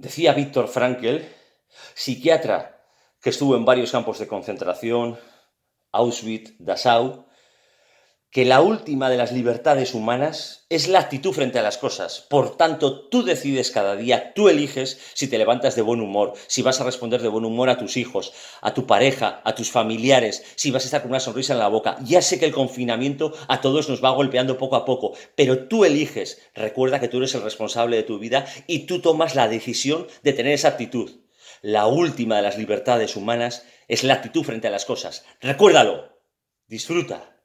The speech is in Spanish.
Decía Víctor Frankl, psiquiatra que estuvo en varios campos de concentración, Auschwitz, Dachau, que la última de las libertades humanas es la actitud frente a las cosas. Por tanto, tú decides cada día, tú eliges si te levantas de buen humor, si vas a responder de buen humor a tus hijos, a tu pareja, a tus familiares, si vas a estar con una sonrisa en la boca. Ya sé que el confinamiento a todos nos va golpeando poco a poco, pero tú eliges. Recuerda que tú eres el responsable de tu vida y tú tomas la decisión de tener esa actitud. La última de las libertades humanas es la actitud frente a las cosas. Recuérdalo. Disfruta.